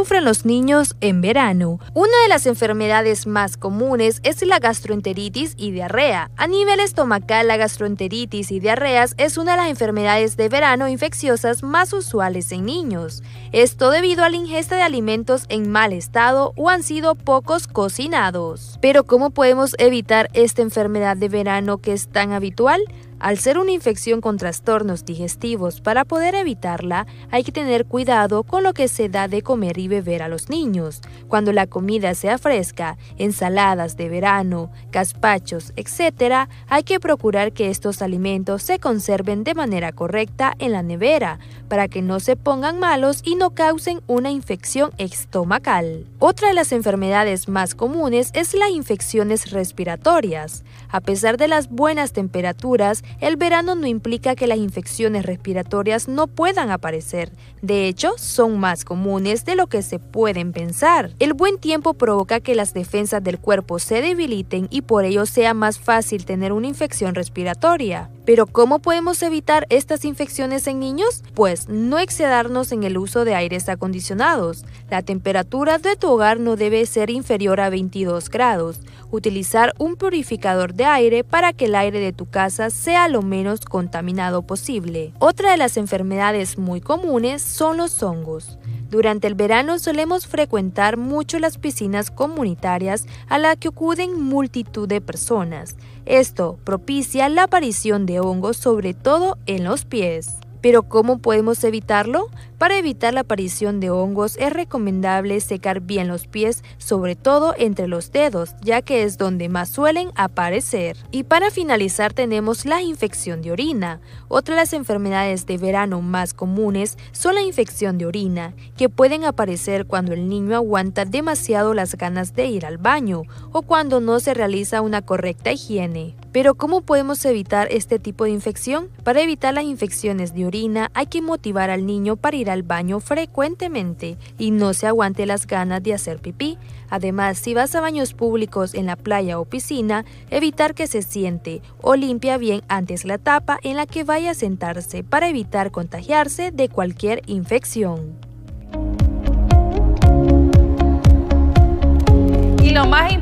sufren los niños en verano. Una de las enfermedades más comunes es la gastroenteritis y diarrea. A nivel estomacal, la gastroenteritis y diarreas es una de las enfermedades de verano infecciosas más usuales en niños. Esto debido a la ingesta de alimentos en mal estado o han sido pocos cocinados. Pero ¿cómo podemos evitar esta enfermedad de verano que es tan habitual? Al ser una infección con trastornos digestivos, para poder evitarla hay que tener cuidado con lo que se da de comer y beber a los niños. Cuando la comida sea fresca, ensaladas de verano, gazpachos, etc., hay que procurar que estos alimentos se conserven de manera correcta en la nevera, para que no se pongan malos y no causen una infección estomacal. Otra de las enfermedades más comunes es las infecciones respiratorias. A pesar de las buenas temperaturas, el verano no implica que las infecciones respiratorias no puedan aparecer. De hecho, son más comunes de lo que se pueden pensar. El buen tiempo provoca que las defensas del cuerpo se debiliten y por ello sea más fácil tener una infección respiratoria. Pero ¿cómo podemos evitar estas infecciones en niños? Pues no excedernos en el uso de aires acondicionados. La temperatura de tu hogar no debe ser inferior a 22 grados. Utilizar un purificador de aire para que el aire de tu casa sea lo menos contaminado posible. Otra de las enfermedades muy comunes son los hongos. Durante el verano solemos frecuentar mucho las piscinas comunitarias a las que acuden multitud de personas. Esto propicia la aparición de hongos sobre todo en los pies. Pero ¿cómo podemos evitarlo? Para evitar la aparición de hongos es recomendable secar bien los pies, sobre todo entre los dedos, ya que es donde más suelen aparecer. Y para finalizar tenemos la infección de orina. Otra de las enfermedades de verano más comunes son la infección de orina, que pueden aparecer cuando el niño aguanta demasiado las ganas de ir al baño o cuando no se realiza una correcta higiene. Pero ¿cómo podemos evitar este tipo de infección? Para evitar las infecciones de orina hay que motivar al niño para ir al baño frecuentemente y no se aguante las ganas de hacer pipí. Además, si vas a baños públicos en la playa o piscina, evitar que se siente o limpia bien antes la tapa en la que vaya a sentarse para evitar contagiarse de cualquier infección.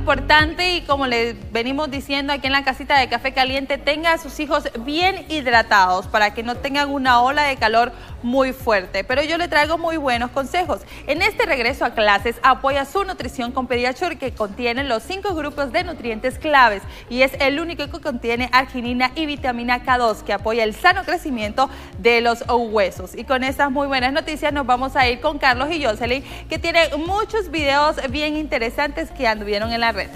importante y como les venimos diciendo aquí en la casita de café caliente, tenga a sus hijos bien hidratados para que no tengan una ola de calor muy fuerte. Pero yo le traigo muy buenos consejos. En este regreso a clases, apoya su nutrición con pediachur que contiene los cinco grupos de nutrientes claves y es el único que contiene arginina y vitamina K2 que apoya el sano crecimiento de los huesos. Y con estas muy buenas noticias nos vamos a ir con Carlos y Jocelyn que tienen muchos videos bien interesantes que anduvieron en la red.